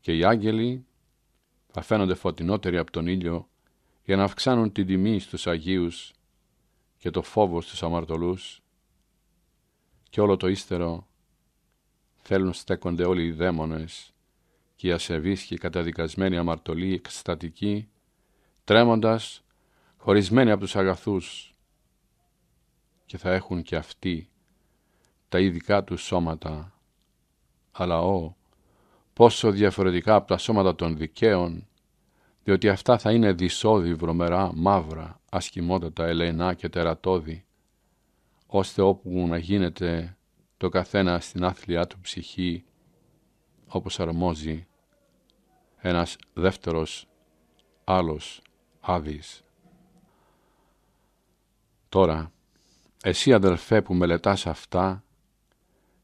Και οι άγγελοι θα φαίνονται φωτεινότεροι από τον ήλιο για να αυξάνουν την τιμή στους Αγίους και το φόβο στους αμαρτωλούς και όλο το ύστερο θέλουν στέκονται όλοι οι δαίμονες και οι ασεβείς και καταδικασμένοι αμαρτωλοί εκστατικοί τρέμοντας χωρισμένοι από τους αγαθούς και θα έχουν και αυτοί τα ειδικά τους σώματα. Αλλά ο, πόσο διαφορετικά από τα σώματα των δικαίων, διότι αυτά θα είναι δυσόδη, βρωμερά, μαύρα, ασχημότατα, ελεηνά και τερατώδη, ώστε όπου να γίνεται το καθένα στην άθλιά του ψυχή, όπως αρμόζει ένας δεύτερος άλλος άδης. Τώρα, εσύ αδελφέ που μελετάς αυτά,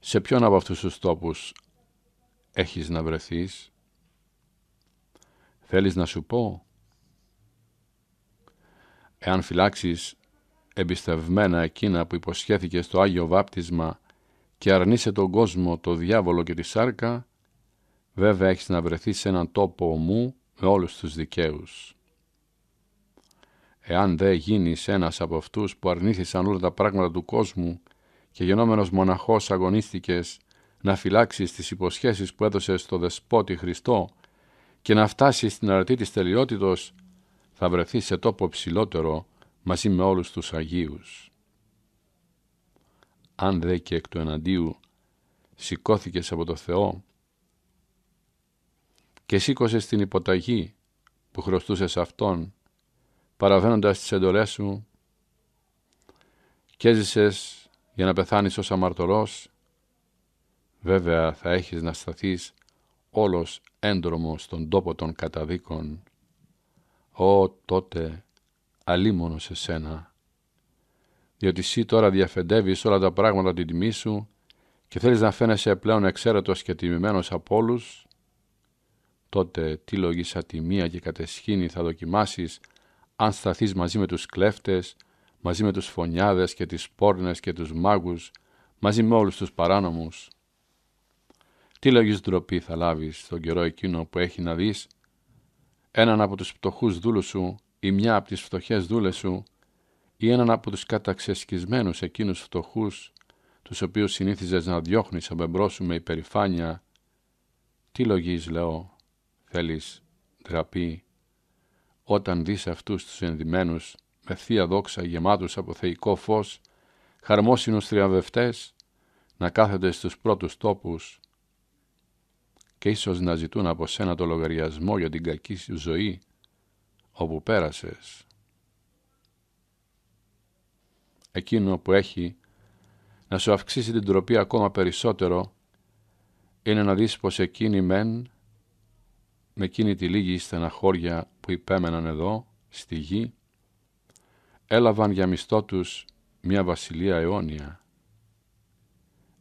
σε ποιον από αυτούς τους τόπους έχεις να βρεθείς. Θέλεις να σου πω. Εάν φυλάξεις εμπιστευμένα εκείνα που υποσχέθηκε στο Άγιο Βάπτισμα και αρνείσαι τον κόσμο, το διάβολο και τη σάρκα, βέβαια έχεις να βρεθείς σε έναν τόπο ομού με όλους τους δικαίους. Εάν δε γίνεις ένας από αυτούς που αρνήθησαν όλα τα πράγματα του κόσμου και γενόμενος μοναχός αγωνίστηκες να φυλάξεις τις υποσχέσεις που έδωσες στο Δεσπότη Χριστό και να φτάσεις στην αρετή της τελειότητος, θα βρεθείς σε τόπο ψηλότερο μαζί με όλους τους Αγίους. Αν δε και εκ του εναντίου σηκώθηκες από το Θεό και σήκωσες την υποταγή που χρωστούσες σε Αυτόν παραβαίνοντας τις εντολές σου και ζησε για να πεθάνεις ως αμαρτωρός, βέβαια θα έχεις να σταθείς όλος έντρομο στον τόπο των καταδίκων. Ω τότε αλίμονο σε σένα, διότι εσύ τώρα διαφεντεύεις όλα τα πράγματα την τιμή σου και θέλεις να φαίνεσαι πλέον εξαίρετος και τιμημένος από όλους, τότε τι λογής ατιμία και κατεσχήνη θα δοκιμάσεις αν σταθείς μαζί με τους κλέφτες, μαζί με τους φωνιάδες και τις πόρνες και τους μάγους, μαζί με όλους τους παράνομους. Τι λογής ντροπή θα λάβεις στον καιρό εκείνο που έχει να δεις, έναν από τους πτωχούς δούλους σου ή μια από τις φτωχές δούλες σου ή έναν από τους καταξεσκισμένους εκείνους φτωχούς, τους οποίους συνήθιζες να διώχνεις από εμπρός σου με υπερηφάνεια. Τι λογής, λέω, θέλεις ντραπή όταν δεις αυτούς τους ενδυμένους με θεία δόξα γεμάτους από θεϊκό φως, χαρμόσυνους θριαβευτές, να κάθεται στους πρώτους τόπους και ίσως να ζητούν από σένα το λογαριασμό για την κακή σου ζωή όπου πέρασες. Εκείνο που έχει να σου αυξήσει την τροπή ακόμα περισσότερο είναι να δεις πως εκείνοι μεν με εκείνη τη λίγη στεναχώρια που υπέμεναν εδώ, στη γη, έλαβαν για μισθό τους μια βασιλεία αιώνια.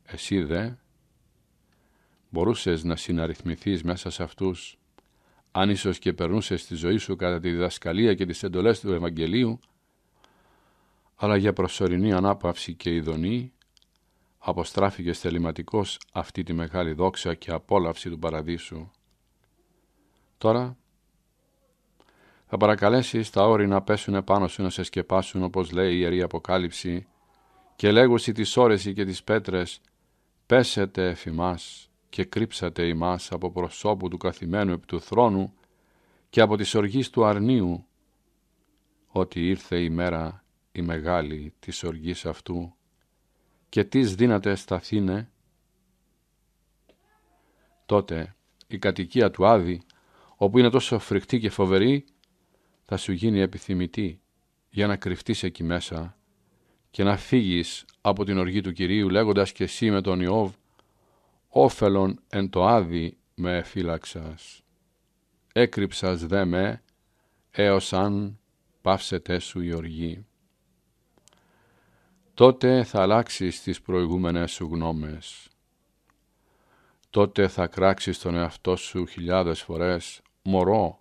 Εσύ δε, μπορούσες να συναριθμηθείς μέσα σε αυτούς, αν ίσως και περνούσες τη ζωή σου κατά τη διδασκαλία και τις εντολές του Ευαγγελίου, αλλά για προσωρινή ανάπαυση και ειδονή, αποστράφηκες θεληματικός αυτή τη μεγάλη δόξα και απόλαυση του παραδείσου. Τώρα θα παρακαλέσεις τα όρη να πέσουν επάνω σου να σε σκεπάσουν όπως λέει η Ιερή Αποκάλυψη και λέγωση τις όρεση και τις πέτρες «Πέσετε εφημάς και κρύψατε ημάς από προσώπου του καθημένου επί του θρόνου και από τις οργής του αρνίου, ότι ήρθε η μέρα η μεγάλη της οργής αυτού και τις δύνατες σταθήνε». Τότε η κατοικία του Άδη όπου είναι τόσο φρικτή και φοβερή, θα σου γίνει επιθυμητή για να κρυφτείς εκεί μέσα και να φύγεις από την οργή του Κυρίου λέγοντας και εσύ με τον Ιώβ «Όφελον εν το άδει με φύλαξας. έκρυψας δε με έως αν πάυσετε σου η οργή». Τότε θα αλλάξεις τις προηγούμενες σου γνώμες. Τότε θα κράξεις τον εαυτό σου χιλιάδες φορές μωρό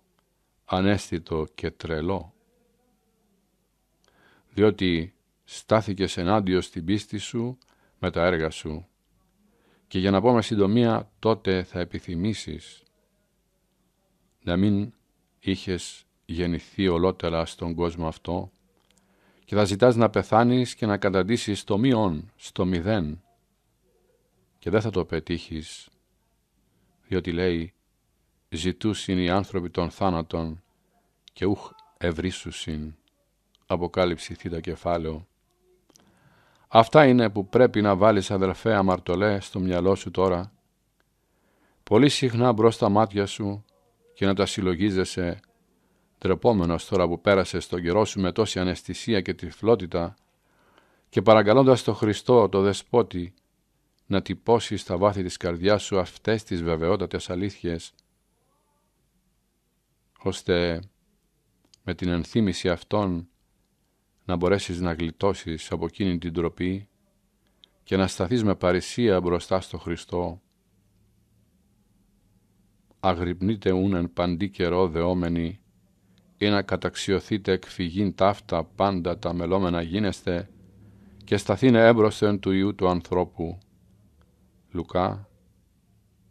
ανέστητο και τρελό διότι στάθηκες ενάντια στην πίστη σου με τα έργα σου και για να πω με συντομία τότε θα επιθυμήσεις να μην είχες γεννηθεί ολότερα στον κόσμο αυτό και θα ζητάς να πεθάνεις και να καταντήσεις το μείον, στο μηδέν και δεν θα το πετύχεις διότι λέει ζητούσιν οι άνθρωποι των θάνατων και ουχ ευρύσουσιν. Αποκάλυψη θήτα κεφάλαιο. Αυτά είναι που πρέπει να βάλεις αδελφέ αμαρτωλέ στο μυαλό σου τώρα. Πολύ συχνά μπροστά μάτια σου και να τα συλλογίζεσαι τρεπόμενος τώρα που πέρασες στον καιρό σου με τόση αναισθησία και τυφλότητα και παραγκαλώντας τον Χριστό, το Δεσπότη, να τυπώσεις στα βάθη της καρδιάς σου αυτές τις βεβαιότατες αλήθειες ώστε με την ενθύμηση αυτών να μπορέσεις να γλιτώσεις από εκείνη την τροπή και να σταθείς με παρησία μπροστά στο Χριστό. Αγρυπνείτε ούνεν παντή καιρό δεόμενοι ή να καταξιωθείτε εκ φυγήν ταύτα πάντα τα μελώμενα γίνεστε και σταθείνε έμπροσθεν του Ιού του ανθρώπου. Λουκά,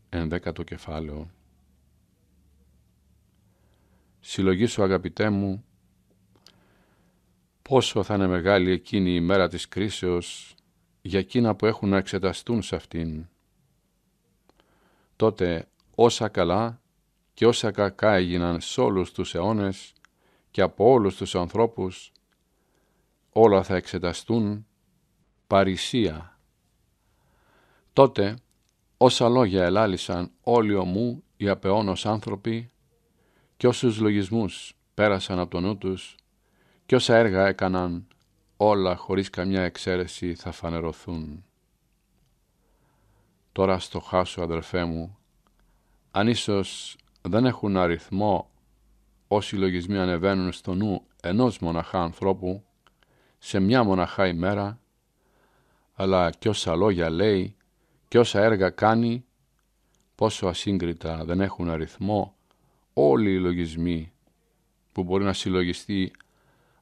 ενδέκατο κεφάλαιο συλλογή σου αγαπητέ μου, πόσο θα είναι μεγάλη εκείνη η μέρα της κρίσεως για εκείνα που έχουν να εξεταστούν σε αυτήν. Τότε όσα καλά και όσα κακά έγιναν σε όλους τους αιώνες και από όλους τους ανθρώπους, όλα θα εξεταστούν παρησία. Τότε όσα λόγια ελάλησαν όλοι ομού οι απεώνος άνθρωποι, κι όσους λογισμούς πέρασαν από το νου τους κι όσα έργα έκαναν όλα χωρίς καμιά εξαίρεση θα φανερωθούν. Τώρα στο χάσο, αδερφέ μου, αν ίσως δεν έχουν αριθμό όσοι λογισμοί ανεβαίνουν στο νου ενός μοναχά ανθρώπου σε μια μοναχά ημέρα, αλλά κι όσα λόγια λέει και όσα έργα κάνει, πόσο ασύγκριτα δεν έχουν αριθμό όλοι οι λογισμοί που μπορεί να συλλογιστεί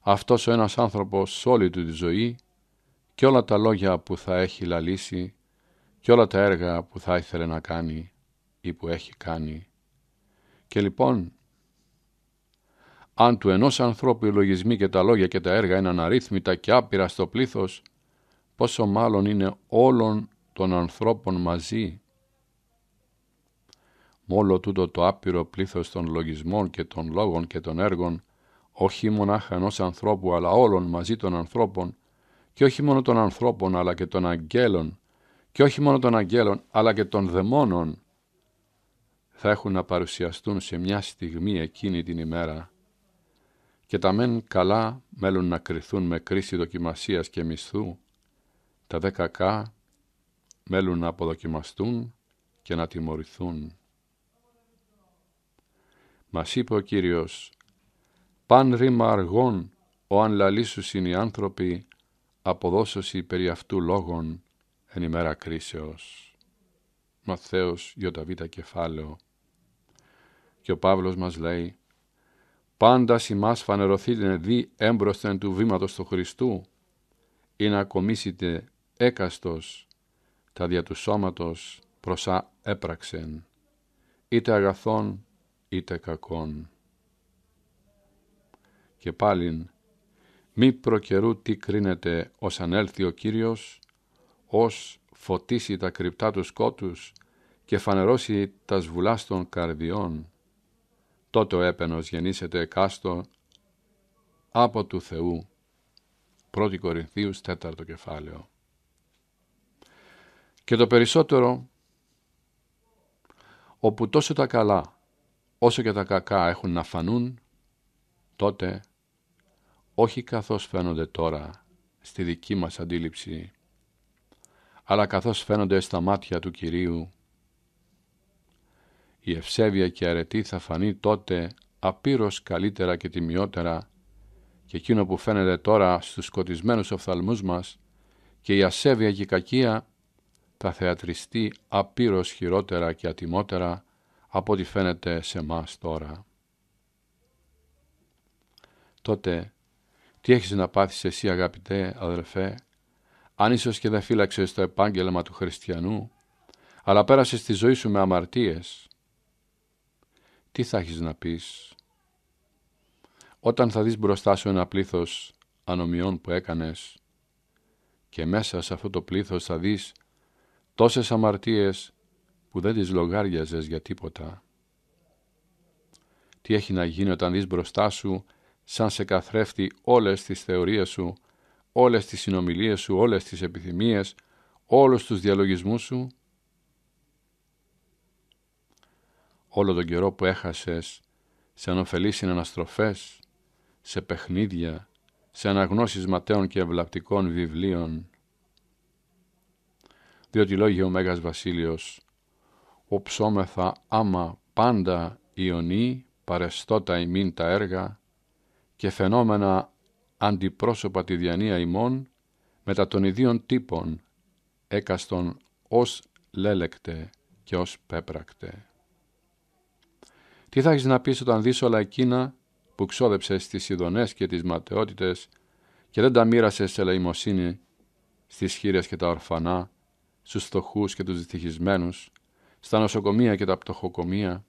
αυτός ο ένας άνθρωπος σε όλη του τη ζωή και όλα τα λόγια που θα έχει λαλήσει και όλα τα έργα που θα ήθελε να κάνει ή που έχει κάνει. Και λοιπόν, αν του ενός ανθρώπου οι λογισμοί και τα λόγια και τα έργα είναι αναρρύθμιτα και άπειρα στο πλήθος, πόσο μάλλον είναι όλων των ανθρώπων μαζί Μόλο τούτο το άπειρο πλήθος των λογισμών και των λόγων και των έργων, όχι μονάχα ενός ανθρώπου αλλά όλων μαζί των ανθρώπων, και όχι μόνο των ανθρώπων αλλά και των αγγέλων, και όχι μόνο των αγγέλων αλλά και των δαιμόνων, θα έχουν να παρουσιαστούν σε μια στιγμή εκείνη την ημέρα και τα μεν καλά μέλουν να κριθούν με κρίση δοκιμασίας και μισθού, τα δε κακά μέλουν να αποδοκιμαστούν και να τιμωρηθούν. Μας είπε ο Κύριος «Παν ρήμα αργών, ο αν λαλήσους οι άνθρωποι, αποδόσωση περί αυτού λόγων εν ημέρα κρίσεως». Μαθαίος Ιωταβήτα κεφάλαιο. Και ο Παύλος μας λέει «Πάντα ημάς φανερωθείτε δι έμπροσθεν του βήματος του Χριστού, ή να κομίσετε έκαστος τα δια του σώματος προσά έπραξεν, είτε αγαθών είτε κακόν. Και πάλιν, μη προκαιρού τι κρίνεται ως ανέλθει ο Κύριος, ως φωτίσει τα κρυπτά του σκότους και φανερώσει τα σβουλά των καρδιών. Τότε ο έπαινος γεννήσεται εκάστο από του Θεού. 1 Κορινθίους 4 κεφάλαιο. Και το περισσότερο, όπου τόσο τα καλά Όσο και τα κακά έχουν να φανούν, τότε, όχι καθώς φαίνονται τώρα στη δική μας αντίληψη, αλλά καθώς φαίνονται στα μάτια του Κυρίου, η ευσέβεια και αρετή θα φανεί τότε απείρως καλύτερα και τιμιότερα και εκείνο που φαίνεται τώρα στους σκοτισμένους οφθαλμούς μας και η ασέβεια και η κακία θα θεατριστεί απείρως χειρότερα και ατιμότερα από ό,τι φαίνεται σε εμάς τώρα. Τότε, τι έχεις να πάθεις εσύ αγαπητέ αδελφέ, αν ίσως και δεν φύλαξες το επάγγελμα του χριστιανού, αλλά πέρασες τη ζωή σου με αμαρτίες, τι θα έχεις να πεις. Όταν θα δεις μπροστά σου ένα πλήθος ανομιών που έκανες και μέσα σε αυτό το πλήθος θα δεις τόσες αμαρτίες που δεν τις λογάριαζες για τίποτα. Τι έχει να γίνει όταν δεις μπροστά σου, σαν σε καθρέφτη όλες τις θεωρίες σου, όλες τις συνομιλίες σου, όλες τις επιθυμίες, όλους τους διαλογισμούς σου. Όλο τον καιρό που έχασες σε ανοφελείς συναναστροφές, σε παιχνίδια, σε αναγνώσεις ματέων και ευλαπτικών βιβλίων. Διότι λόγιο ο Μέγας Βασίλειος ο άμα πάντα ιονή παρεστώτα ημίν τα έργα και φαινόμενα αντιπρόσωπα τη διανία ημών μετά των ιδίων τύπων έκαστον ως λέλεκτε και ως πέπρακτε. Τι θα έχεις να πεις όταν δεις όλα εκείνα που ξόδεψες τις ειδονές και τις ματαιότητες και δεν τα μοίρασε σε λαϊμοσύνη στις χείρες και τα ορφανά, στους φτωχούς και τους δυστυχισμένους, στα νοσοκομεία και τα πτωχοκομεία,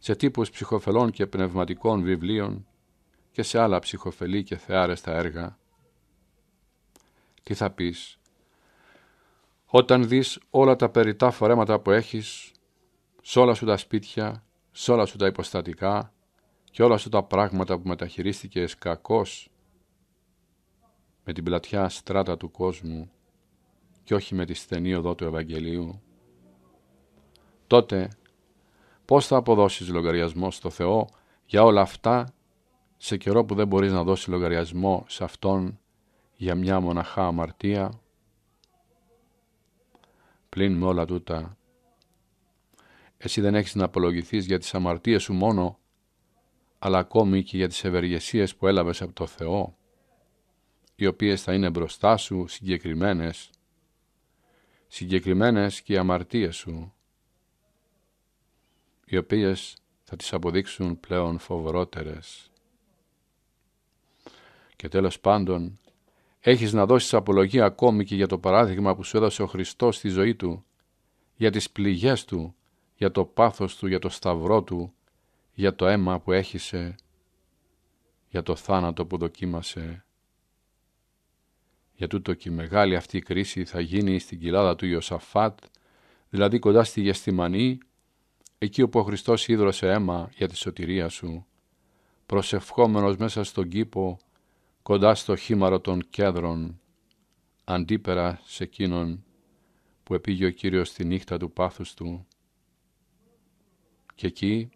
σε τύπους ψυχοφελών και πνευματικών βιβλίων και σε άλλα ψυχοφελή και θεάρεστα έργα. Τι θα πεις, όταν δεις όλα τα περιτά φορέματα που έχεις, σε όλα σου τα σπίτια, σε όλα σου τα υποστατικά και όλα σου τα πράγματα που μεταχειρίστηκες κακός, με την πλατιά στράτα του κόσμου και όχι με τη στενή οδό του Ευαγγελίου, τότε πώς θα αποδώσεις λογαριασμό στο Θεό για όλα αυτά σε καιρό που δεν μπορείς να δώσεις λογαριασμό σε Αυτόν για μια μοναχά αμαρτία. Πλην με όλα τούτα, εσύ δεν έχεις να απολογηθείς για τις αμαρτίες σου μόνο, αλλά ακόμη και για τις ευεργεσίες που έλαβες από το Θεό, οι οποίες θα είναι μπροστά σου συγκεκριμένες, συγκεκριμένες και οι αμαρτίες σου, οι οποίες θα τις αποδείξουν πλέον φοβρότερες. Και τέλος πάντων, έχεις να δώσεις απολογία ακόμη και για το παράδειγμα που σου έδωσε ο Χριστός στη ζωή Του, για τις πληγές Του, για το πάθος Του, για το σταυρό Του, για το αίμα που έχισε, για το θάνατο που δοκίμασε. Για τούτο και μεγάλη αυτή κρίση θα γίνει στην κοιλάδα του Ιωσαφάτ, δηλαδή κοντά στη Γεστημανή, εκεί όπου ο Χριστός ίδρωσε αίμα για τη σωτηρία σου, προσευχόμενος μέσα στον κήπο, κοντά στο χήμαρο των κέδρων, αντίπερα σε εκείνον που επήγε ο Κύριος τη νύχτα του πάθους του. Και εκεί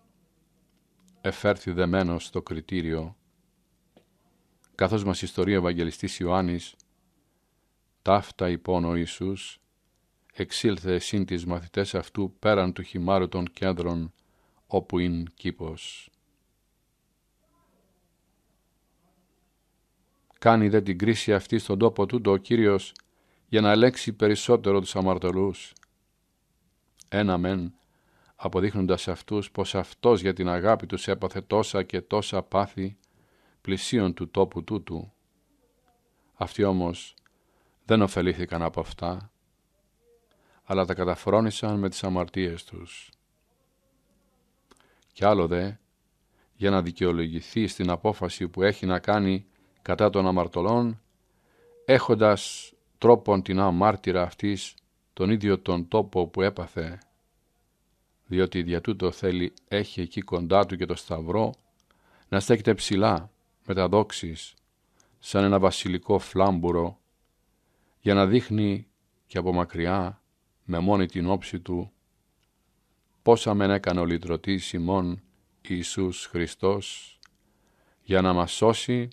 εφέρθη δεμένος στο κριτήριο, καθώς μας ιστορεί ο Ευαγγελιστής Ιωάννης, ταύτα υπόν ο εξήλθε σύν τις μαθητές αυτού πέραν του χυμάρου των κέντρων, όπου είναι κήπος. Κάνει δε την κρίση αυτή στον τόπο τούτο ο Κύριος, για να λέξει περισσότερο τους αμαρτωλούς. Ένα μεν, αποδείχνοντας αυτούς πως αυτός για την αγάπη τους έπαθε τόσα και τόσα πάθη πλησίων του τόπου τούτου. Αυτοί όμως δεν ωφελήθηκαν από αυτά, αλλά τα καταφρόνησαν με τις αμαρτίες τους. Κι άλλο δε, για να δικαιολογηθεί στην απόφαση που έχει να κάνει κατά των αμαρτωλών, έχοντας τρόπον την αμάρτυρα αυτής τον ίδιο τον τόπο που έπαθε, διότι δια τούτο θέλει έχει εκεί κοντά του και το σταυρό, να στέκεται ψηλά δόξης, σαν ένα βασιλικό φλάμπουρο, για να δείχνει και από μακριά με μόνη την όψη του πόσα μεν έκανε ο λυτρωτής ημών Ιησούς Χριστός για να μας σώσει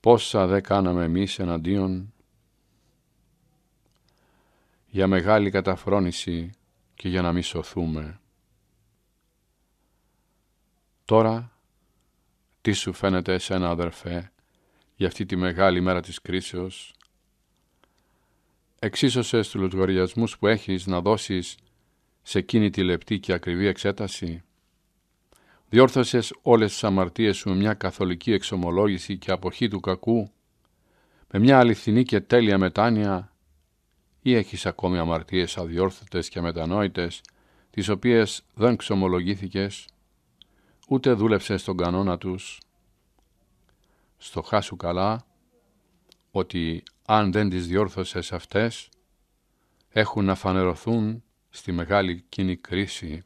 πόσα δε κάναμε εμείς εναντίον για μεγάλη καταφρόνηση και για να μη σωθούμε. Τώρα, τι σου φαίνεται εσένα αδερφέ για αυτή τη μεγάλη μέρα της κρίσεως εξίσωσες τους λογαριασμούς που έχεις να δώσεις σε εκείνη τη λεπτή και ακριβή εξέταση. Διόρθωσες όλες τις αμαρτίες σου με μια καθολική εξομολόγηση και αποχή του κακού, με μια αληθινή και τέλεια μετάνοια ή έχεις ακόμη αμαρτίες αδιόρθωτες και μετανόητες, τις οποίες δεν ξομολογήθηκες, ούτε δούλεψες τον κανόνα τους. Στοχάσου καλά ότι αν δεν τις διόρθωσες αυτές, έχουν να φανερωθούν στη μεγάλη κοινή κρίση.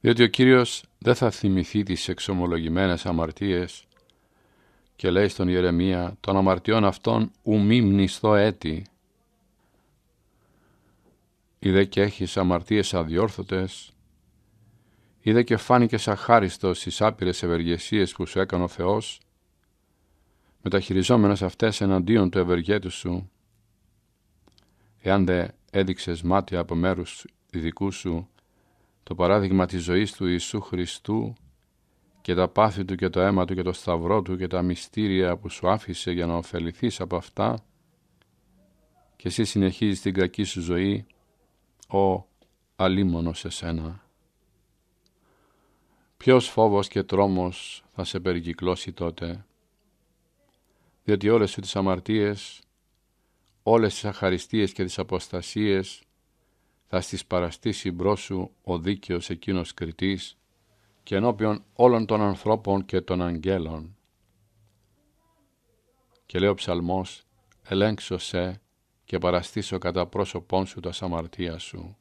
Διότι ο Κύριος δεν θα θυμηθεί τις εξομολογημένες αμαρτίες και λέει στον Ιερεμία «Των αμαρτιών αυτών ου μη μνηστώ έτη». Είδε και έχεις αμαρτίες αδιόρθωτες, είδε και φάνηκες αχάριστος στις άπειρες ευεργεσίες που σου έκανε ο Θεός μεταχειριζόμενος αυτές εναντίον του ευεργέτου σου, εάν δε έδειξες μάτια από μέρους δικού σου το παράδειγμα της ζωής του Ιησού Χριστού και τα πάθη του και το αίμα του και το σταυρό του και τα μυστήρια που σου άφησε για να ωφεληθείς από αυτά και εσύ συνεχίζεις την κακή σου ζωή, ο αλίμονος εσένα. Ποιος φόβος και τρόμος θα σε περικυκλώσει τότε διότι όλες σου τις αμαρτίες, όλες τις αχαριστίες και τις αποστασίες θα στις παραστήσει μπρος σου ο δίκαιος εκείνος κριτής και ενώπιον όλων των ανθρώπων και των αγγέλων. Και λέει ο ψαλμός, ελέγξω σε και παραστήσω κατά πρόσωπόν σου τα σαμαρτία σου.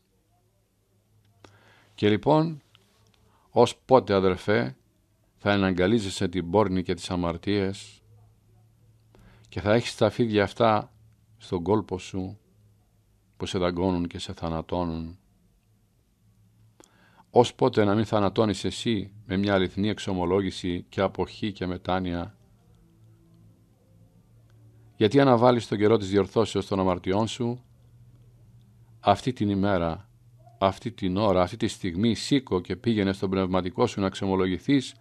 Και λοιπόν, ως πότε αδερφέ, θα εναγκαλίζεσαι την πόρνη και τις αμαρτίες, και θα έχεις τα φίδια αυτά στον κόλπο σου που σε δαγκώνουν και σε θανατώνουν. Ως πότε να μην θανατώνεις εσύ με μια αληθινή εξομολόγηση και αποχή και μετάνοια. Γιατί αναβάλεις τον καιρό της διορθώσεως των αμαρτιών σου αυτή την ημέρα, αυτή την ώρα, αυτή τη στιγμή σήκω και πήγαινε στον πνευματικό σου να εξομολογηθείς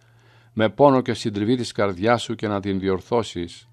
με πόνο και συντριβή της καρδιάς σου και να την διορθώσεις